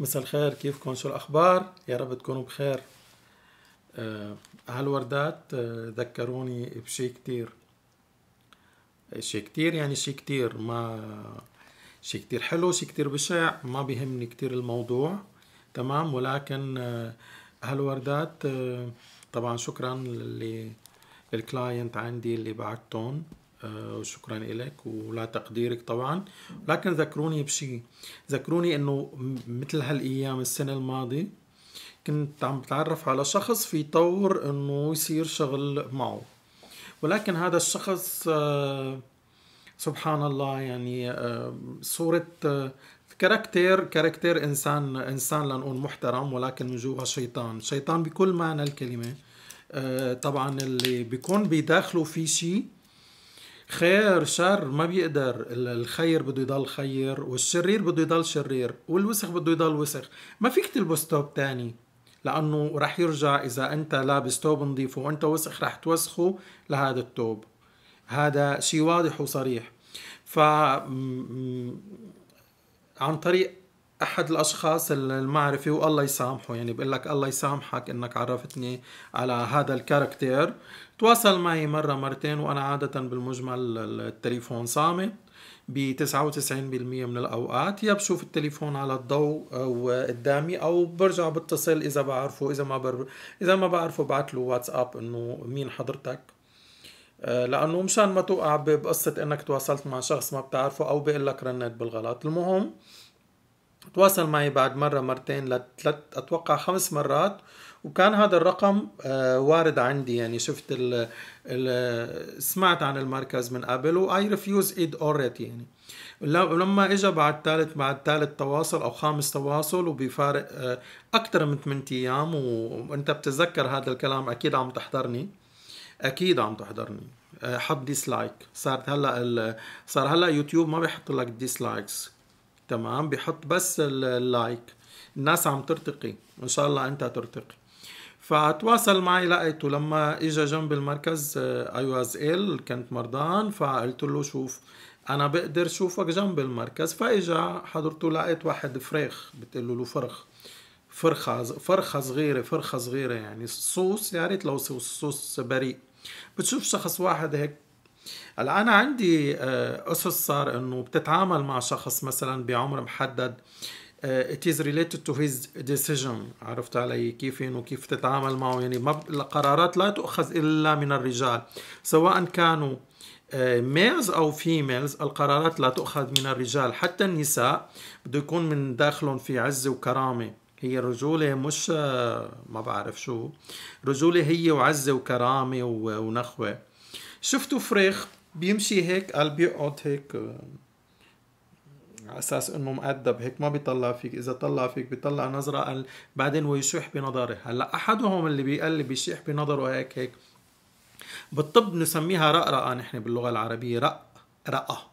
مساء الخير كيفكم شو الأخبار يا رب تكونوا بخير آه، هالوردات آه، ذكروني بشي كتير شي كتير يعني شي كتير ما شي كتير حلو شي كتير بشع ما بيهمني كتير الموضوع تمام ولكن آه، هالوردات طبعا شكرا للي الكلاينت عندي اللي بعتهم آه، وشكرا لك ولا تقديرك طبعا لكن ذكروني بشيء ذكروني انه مثل هالايام السنه الماضيه كنت عم بتعرف على شخص في طور انه يصير شغل معه ولكن هذا الشخص آه، سبحان الله يعني آه، صورة كاركتير كاركتير انسان انسان لنقول محترم ولكن من جوا شيطان شيطان بكل معنى الكلمه طبعا اللي بيكون بداخله في شيء خير شر ما بيقدر الخير بده يضل خير والشرير بده يضل شرير والوسخ بده يضل وسخ ما فيك تلبس توب تاني لانه رح يرجع اذا انت لابس توب نظيف وانت وسخ رح توسخه لهذا التوب هذا شيء واضح وصريح ف عن طريق احد الاشخاص المعرفه والله يسامحه يعني بقول لك الله يسامحك انك عرفتني على هذا الكاركتير تواصل معي مره مرتين وانا عاده بالمجمل التليفون صامت ب 99% من الاوقات يا بشوف التليفون على الضوء او قدامي او برجع بتصل اذا بعرفه اذا ما بر... اذا ما بعرفه بعت له واتساب انه مين حضرتك آه، لانه مشان ما توقع بقصه انك تواصلت مع شخص ما بتعرفه او بقول لك رنيت بالغلط المهم تواصل معي بعد مرة مرتين لثلاث أتوقع خمس مرات وكان هذا الرقم آه، وارد عندي يعني شفت ال الـ سمعت عن المركز من قبل واي ريفيوز ايد اوريتي يعني لما اجى بعد ثالث بعد ثالث تواصل او خامس تواصل وبفارق اكثر آه، من 8 ايام وانت بتتذكر هذا الكلام اكيد عم تحضرني اكيد عم تحضرني آه، حط ديسلايك صارت هلا صار هلا يوتيوب ما بيحط لك ديسلايكس تمام بحط بس اللايك الناس عم ترتقي ان شاء الله انت ترتقي فتواصل معي لقيته لما اجى جنب المركز اي واز ال كنت مرضان فقلت له شوف انا بقدر شوفك جنب المركز فاجا حضرته لقيت واحد فريخ بتقول له فرخ فرخة فرخة صغيرة فرخة صغيرة يعني صوص يا ريت لو صوص بريء بتشوف شخص واحد هيك الآن عندي قصص آه، صار انه بتتعامل مع شخص مثلا بعمر محدد آه، it is related to his decision عرفت علي كيفين وكيف تتعامل معه يعني ما القرارات لا تؤخذ الا من الرجال سواء كانوا ميلز آه، او فيميلز القرارات لا تؤخذ من الرجال حتى النساء بده يكون من داخلهم في عزه وكرامه هي الرجولة مش ما بعرف شو رجولة هي وعزة وكرامة ونخوة شفتوا فريخ بيمشي هيك قال بيقعد هيك على اساس انه مؤدب هيك ما بيطلع فيك اذا طلع فيك بيطلع نظره قال بعدين ويشيح بنظره هلا احدهم اللي بيقلب بيشيح بنظره هيك هيك بالطب نسميها رقرقه نحن باللغه العربيه رق رقه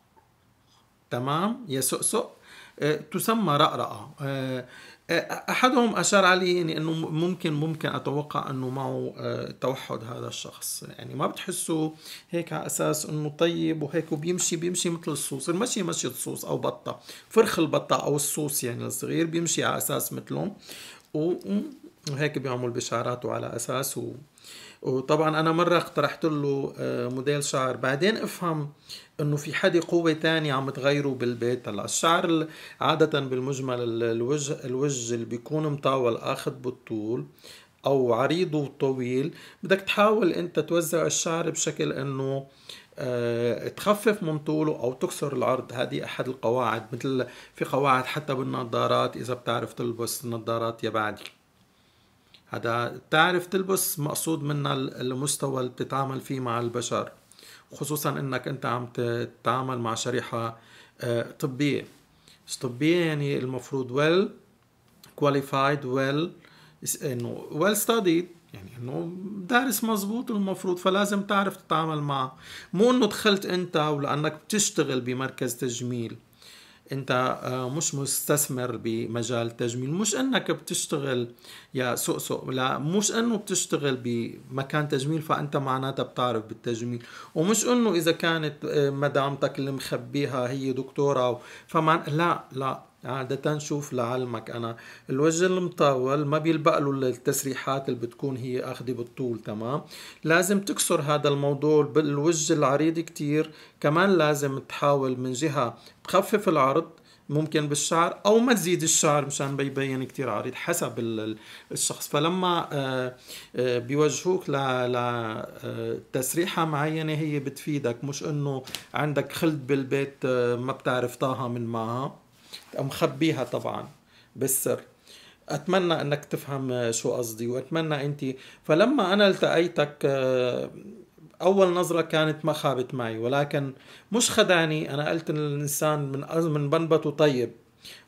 تمام يا سؤسؤ آه، تسمى رأرأة آه، آه، أحدهم أشار علي يعني أنه ممكن ممكن أتوقع أنه معه توحد هذا الشخص يعني ما بتحسه هيك على أساس أنه طيب وهيك وبيمشي بيمشي مثل الصوص المشي مشي الصوص أو بطة فرخ البطة أو الصوص يعني الصغير بيمشي على أساس مثلهم وهيك بيعمل بشعراته على اساس و... وطبعا انا مره اقترحت له آه، موديل شعر بعدين افهم انه في حدا قوة تانية عم تغيره بالبيت هلا الشعر عادة بالمجمل الوجه الوجه اللي بيكون مطاول اخذ بالطول او عريض وطويل بدك تحاول انت توزع الشعر بشكل انه آه، تخفف من طوله او تكسر العرض هذه احد القواعد مثل في قواعد حتى بالنظارات اذا بتعرف تلبس نظارات يا بعدي هذا تعرف تلبس مقصود منها المستوى اللي بتتعامل فيه مع البشر خصوصا انك انت عم تتعامل مع شريحه آه، طبيه طبيه يعني المفروض ويل كواليفايد ويل انه ويل ستاديد يعني انه دارس مزبوط المفروض فلازم تعرف تتعامل معه مو انه دخلت انت ولانك بتشتغل بمركز تجميل انت آه، مش مستثمر بمجال تجميل مش انك بتشتغل يا سوق لا مش انه بتشتغل بمكان تجميل فانت معناتها بتعرف بالتجميل ومش انه اذا كانت آه، مدامتك اللي مخبيها هي دكتوره فما لا لا عادة شوف لعلمك أنا الوجه المطاول ما بيلبق له التسريحات اللي بتكون هي أخذة بالطول تمام لازم تكسر هذا الموضوع بالوجه العريض كتير كمان لازم تحاول من جهة تخفف العرض ممكن بالشعر او ما تزيد الشعر مشان بيبين كتير عريض حسب الشخص فلما آه، آه، بيوجهوك لتسريحه آه، معينه هي بتفيدك مش انه عندك خلد بالبيت ما بتعرف طاها من معها مخبيها طبعا بالسر اتمنى انك تفهم شو قصدي واتمنى انت فلما انا التقيتك آه، اول نظره كانت ما خابت معي ولكن مش خدعني انا قلت الانسان من من بنبته طيب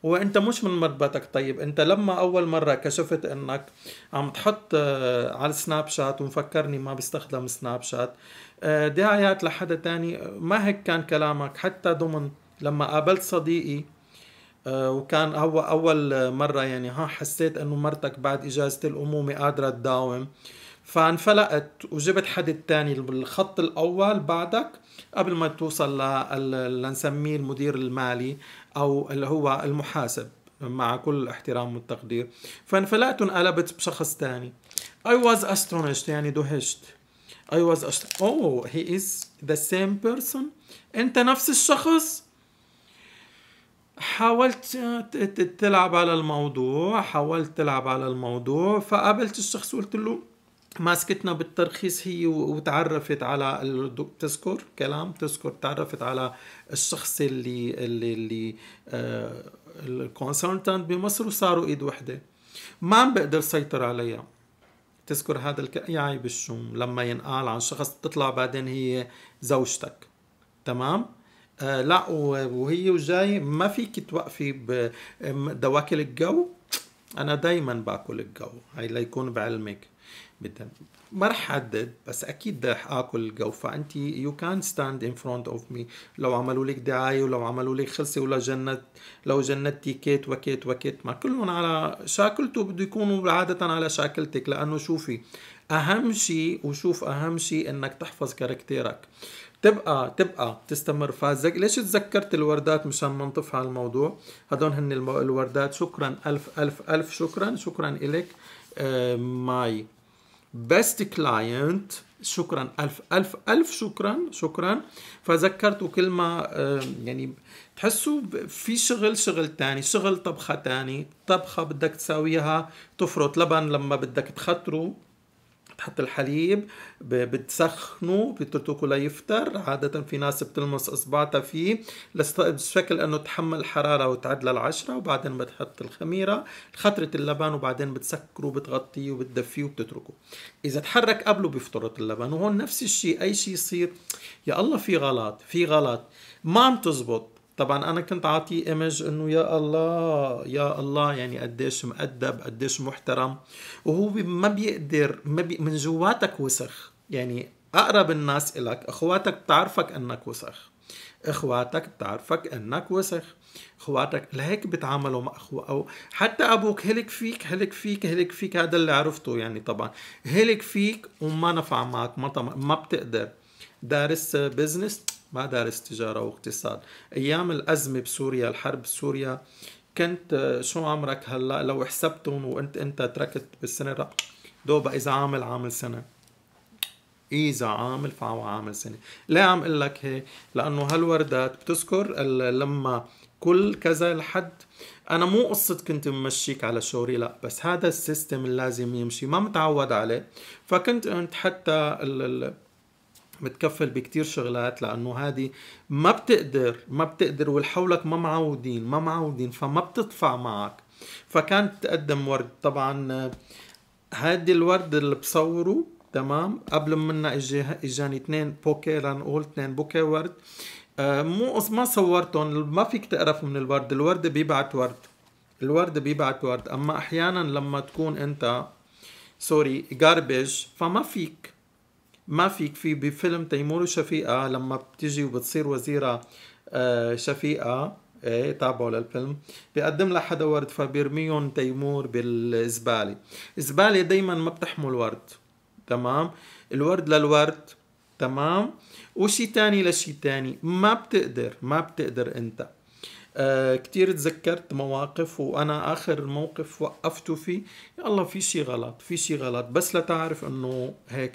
وانت مش من مربتك طيب انت لما اول مرة كشفت انك عم تحط آه، على سناب شات ومفكرني ما بستخدم سناب شات آه، دعايات لحدا تاني ما هيك كان كلامك حتى ضمن لما قابلت صديقي آه، وكان هو اول مره يعني ها حسيت انه مرتك بعد اجازه الامومه قادره تداوم فانفلقت وجبت حد تاني بالخط الاول بعدك قبل ما توصل لنسميه المدير المالي او اللي هو المحاسب مع كل الاحترام والتقدير فانفلقت وانقلبت بشخص تاني I was astonished يعني دهشت I was astonished oh he is the same person انت نفس الشخص حاولت تلعب على الموضوع حاولت تلعب على الموضوع فقابلت الشخص وقلت له ماسكتنا بالترخيص هي وتعرفت على تذكر كلام تذكر تعرفت على الشخص اللي اللي اللي آه الكونسلتنت بمصر وصاروا ايد وحده ما عم بقدر سيطر عليها تذكر هذا يا عيب الشوم لما ينقال عن شخص بتطلع بعدين هي زوجتك تمام؟ آه، لا وهي وجاي ما فيك توقفي بدواكل الجو انا دايما باكل الجو هاي ليكون بعلمك بدي ما رح حدد بس اكيد رح اكل الجو فانت يو كان ستاند ان فرونت اوف مي لو عملوا لك دعايه ولو عملوا لك خلصي ولا جنت لو جنتي كيت وكيت وكيت ما كلهم على شاكلته بده يكونوا عاده على شاكلتك لانه شوفي اهم شيء وشوف اهم شيء انك تحفظ كاركتيرك تبقى تبقى تستمر فازك ليش تذكرت الوردات مشان ننطف على الموضوع هدول هن الوردات شكرا ألف ألف ألف شكرا شكرا إلك آه، ماي بيست كلاينت شكرا ألف ألف ألف شكرا شكرا فذكرت وكل ما آه، يعني تحسوا في شغل شغل تاني شغل طبخة تاني طبخة بدك تساويها تفرط لبن لما بدك تخطره بتحط الحليب بتسخنه بتتركه ليفتر عادة في ناس بتلمس اصبعتها فيه بشكل انه تحمل الحرارة وتعد للعشرة وبعدين بتحط الخميرة خطرة اللبن وبعدين بتسكره وبتغطيه وبتدفيه وبتتركه اذا تحرك قبله بيفترط اللبن وهون نفس الشيء اي شيء يصير يا الله في غلط في غلط ما عم تزبط طبعا انا كنت عاطيه ايمج انه يا الله يا الله يعني قديش مؤدب قديش محترم وهو ما بيقدر ما بي من جواتك وسخ يعني اقرب الناس الك اخواتك بتعرفك انك وسخ اخواتك بتعرفك انك وسخ اخواتك لهيك بتعاملوا مع اخو او حتى ابوك هلك فيك هلك فيك هلك فيك هذا اللي عرفته يعني طبعا هلك فيك وما نفع معك ما ما بتقدر دارس بزنس ما دارس تجارة واقتصاد أيام الأزمة بسوريا الحرب بسوريا كنت آه، شو عمرك هلا لو حسبتهم وانت انت تركت بالسنه دوبا اذا عامل عامل سنه اذا عامل فهو عامل سنه ليه عم اقول لك هيك لانه هالوردات بتذكر لما كل كذا لحد انا مو قصه كنت ممشيك على شغلي لا بس هذا السيستم اللازم يمشي ما متعود عليه فكنت انت حتى ال متكفل بكتير شغلات لانه هذه ما بتقدر ما بتقدر والحولك ما معودين ما معودين فما بتدفع معك فكانت تقدم ورد طبعا هادي الورد اللي بصوره تمام قبل منا اجي اجاني اثنين بوكي لنقول اثنين بوكي ورد آه مو ما صورتهم ما فيك تقرف من الورد الورد بيبعت ورد الورد بيبعت ورد اما احيانا لما تكون انت سوري جاربج فما فيك ما فيك في بفيلم تيمور وشفيقة لما بتيجي وبتصير وزيرة آه، شفيقة ايه تابعوا للفيلم بيقدم لها حدا ورد فبيرميهم تيمور بالزبالة الزبالة دايما ما بتحمل ورد تمام الورد للورد تمام وشي تاني لشي تاني ما بتقدر ما بتقدر انت آه كتير تذكرت مواقف وانا اخر موقف وقفته فيه يا الله في شي غلط في شي غلط بس لتعرف انه هيك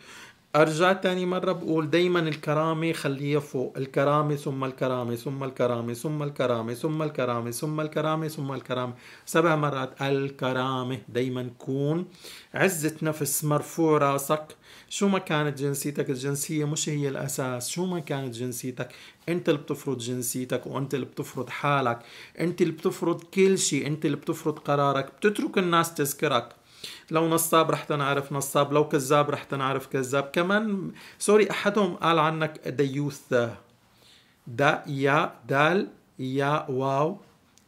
ارجع تاني مره بقول دايما الكرامه خليها فوق الكرامه ثم الكرامه ثم الكرامه ثم الكرامه ثم الكرامه ثم الكرامه ثم الكرامه سبع مرات الكرامه دايما كون عزه نفس مرفوع راسك شو ما كانت جنسيتك الجنسيه مش هي الاساس شو ما كانت جنسيتك انت اللي بتفرض جنسيتك وانت اللي بتفرض حالك انت اللي بتفرض كل شيء انت اللي بتفرض قرارك بتترك الناس تذكرك لو نصاب رح تنعرف نصاب لو كذاب رح تنعرف كذاب كمان سوري أحدهم قال عنك ديوث دا يا دال يا واو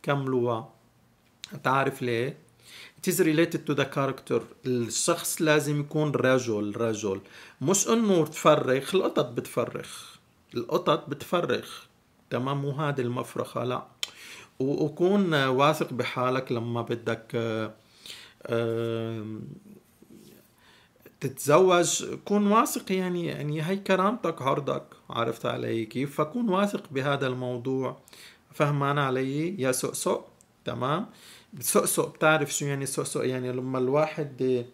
كملوا تعرف ليه It is related to the character الشخص لازم يكون رجل رجل مش انه تفرخ القطط بتفرخ القطط بتفرخ تمام مو هذه المفرخة لا وكون واثق بحالك لما بدك تتزوج كون واثق يعني يعني هي كرامتك عرضك عرفت علي كيف فكون واثق بهذا الموضوع فهمان علي يا سؤسؤ تمام سؤسؤ بتعرف شو يعني سؤسؤ يعني لما الواحد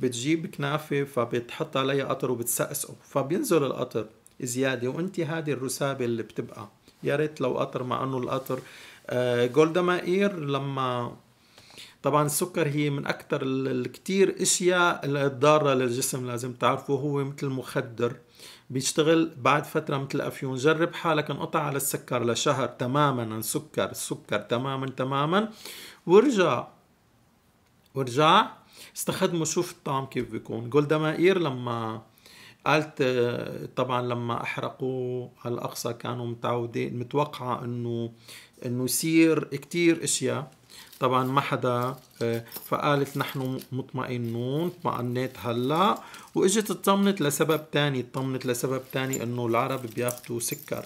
بتجيب كنافة فبتحط عليها قطر وبتسقسقه فبينزل القطر زيادة وانت هذه الرسابة اللي بتبقى يا ريت لو قطر مع انه القطر آه جولدا مائير لما طبعا السكر هي من اكثر الكثير اشياء الضاره للجسم لازم تعرفوا هو مثل مخدر بيشتغل بعد فتره مثل الافيون جرب حالك انقطع على السكر لشهر تماما السكر السكر تماما تماما وارجع وارجع استخدمه شوف الطعم كيف بيكون جولدا مائير لما قالت طبعا لما احرقوا الاقصى كانوا متعودين متوقعه انه انه يصير كثير اشياء طبعا ما حدا آه، فقالت نحن مطمئنون طمأنيت هلا واجت اطمنت لسبب ثاني اطمنت لسبب ثاني انه العرب بياخذوا سكر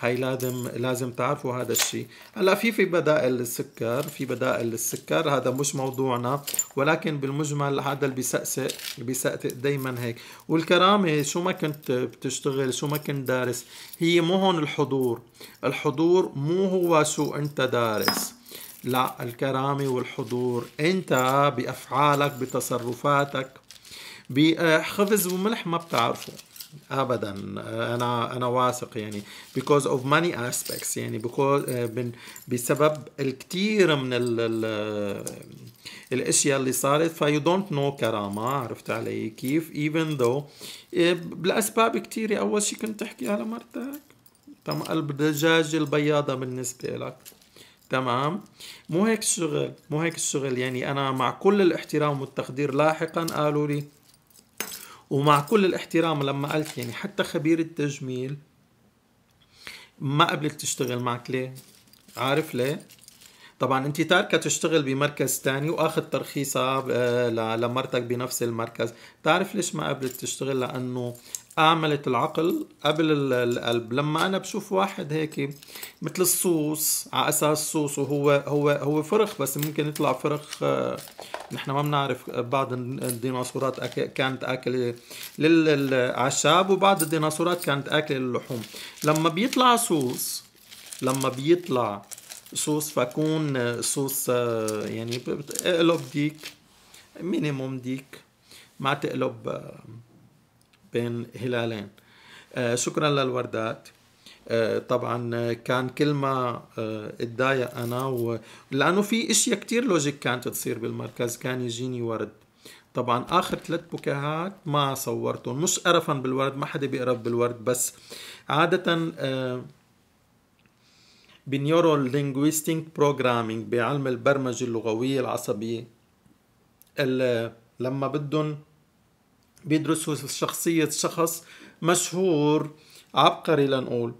هاي لازم لازم تعرفوا هذا الشيء هلا في في بدائل للسكر في بدائل للسكر هذا مش موضوعنا ولكن بالمجمل هذا اللي بيسقسق بيسقسق دائما هيك والكرامه شو ما كنت بتشتغل شو ما كنت دارس هي مو هون الحضور الحضور مو هو شو انت دارس لا الكرامة والحضور أنت بأفعالك بتصرفاتك بخبز وملح ما بتعرفه ابدا انا انا واثق يعني because of many aspects يعني آه، بسبب الكثير من الـ الـ الاشياء اللي صارت فيو دونت نو كرامه عرفت علي كيف even though آه، لاسباب كثيره اول شيء كنت تحكيها لمرتك تم قلب الدجاج البياضه بالنسبه لك تمام مو هيك الشغل مو هيك الشغل يعني انا مع كل الاحترام والتقدير لاحقا قالوا لي ومع كل الاحترام لما قلت يعني حتى خبير التجميل ما قبلت تشتغل معك ليه عارف ليه طبعا انت تاركه تشتغل بمركز تاني واخذ ترخيصها آه، لمرتك بنفس المركز بتعرف ليش ما قبلت تشتغل لانه اعملت العقل قبل القلب لما انا بشوف واحد هيك مثل الصوص على اساس صوص وهو هو هو فرخ بس ممكن يطلع فرخ آه، نحن ما بنعرف بعض الديناصورات كانت اكله للاعشاب وبعض الديناصورات كانت اكله للحوم لما بيطلع صوص لما بيطلع صوص فكون آه، صوص آه، يعني اقلب ديك مينيموم ديك ما تقلب بين هلالين آه، شكرا للوردات آه، طبعا آه، كان كل ما اتضايق انا و... لانه في اشياء كتير لوجيك كانت تصير بالمركز كان يجيني ورد طبعا اخر ثلاث بوكيهات ما صورتهم مش قرفا بالورد ما حدا بيقرف بالورد بس عاده بنيورو لينغويستيك بروجرامينج بعلم البرمجه اللغويه العصبيه لما بدهم بيدرسوا شخصية شخص مشهور عبقري لنقول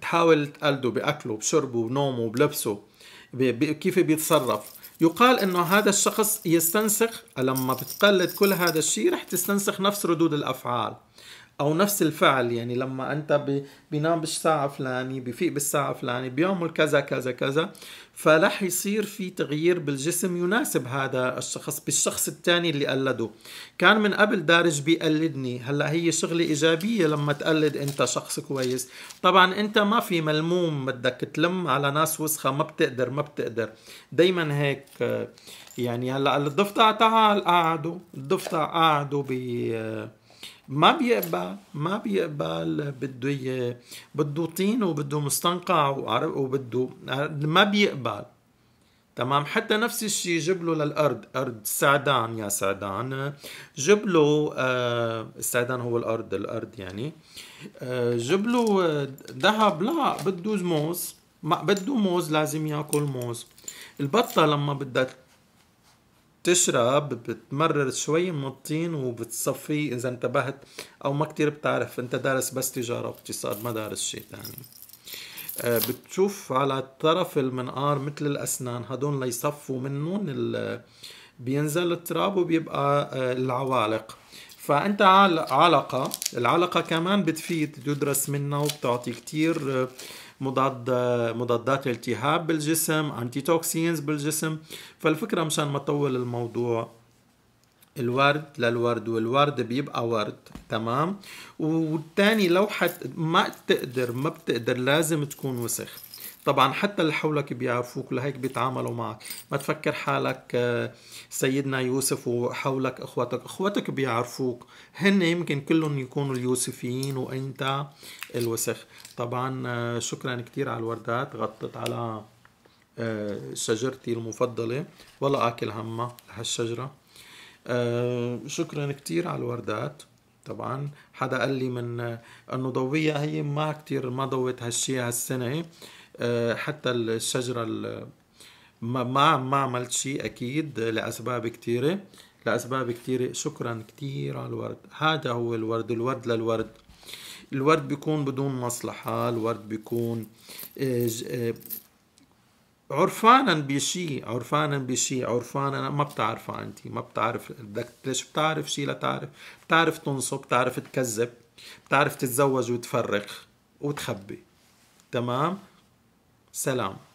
تحاول تقلده بأكله بشربه بنومه بلبسه كيف بيتصرف يقال انه هذا الشخص يستنسخ لما بتقلد كل هذا الشيء رح تستنسخ نفس ردود الافعال او نفس الفعل يعني لما انت بينام بالساعه فلاني بفيق بالساعه فلاني بيعمل كذا كذا كذا فرح يصير في تغيير بالجسم يناسب هذا الشخص بالشخص الثاني اللي قلده كان من قبل دارج بيقلدني هلا هي شغله ايجابيه لما تقلد انت شخص كويس طبعا انت ما في ملموم بدك تلم على ناس وسخه ما بتقدر ما بتقدر دايما هيك يعني هلا الضفدع تعال قعدوا الضفدع قعدوا ب ما بيقبل ما بيقبل بده ي... بده طين وبده مستنقع وبده ما بيقبل تمام حتى نفس الشيء جيب له للارض ارض سعدان يا سعدان جيب له آه السعدان هو الارض الارض يعني آه جيب له آه، ذهب لا بده موز ما بده موز لازم ياكل موز البطه لما بدها بتشرب بتمرر شوي من الطين وبتصفيه اذا انتبهت او ما كتير بتعرف انت دارس بس تجاره واقتصاد ما دارس شيء ثاني آه، بتشوف على طرف المنقار مثل الاسنان هدول ليصفوا منهم بينزل التراب وبيبقى آه، العوالق فانت علقه العلقه كمان بتفيد تدرس منها وبتعطي كتير آه، مضاد مضادات التهاب بالجسم انتي توكسينز بالجسم فالفكره مشان ما اطول الموضوع الورد للورد والورد بيبقى ورد تمام والتاني حت ما تقدر ما بتقدر لازم تكون وسخ طبعا حتى اللي حولك بيعرفوك لهيك بيتعاملوا معك ما تفكر حالك آه، سيدنا يوسف وحولك اخواتك اخواتك بيعرفوك هن يمكن كلهم يكونوا اليوسفيين وانت الوسخ طبعا آه، شكرا كثير على الوردات غطت على آه، شجرتي المفضلة ولا اكل همها هالشجرة شكرا كثير على الوردات طبعا حدا قال لي من انه ضوية هي ما كثير ما ضوت هالشيء هالسنة آه، حتى الشجرة ما ما عملت شيء أكيد لأسباب كثيرة لأسباب كثيرة شكرا كثير على الورد هذا هو الورد الورد للورد الورد بيكون بدون مصلحة الورد بيكون آه، آه، عرفانا بشيء عرفانا بشيء عرفانا ما بتعرفها انت ما بتعرف بدك ليش بتعرف شيء لتعرف بتعرف تنصب بتعرف تكذب بتعرف تتزوج وتفرق وتخبي تمام سلام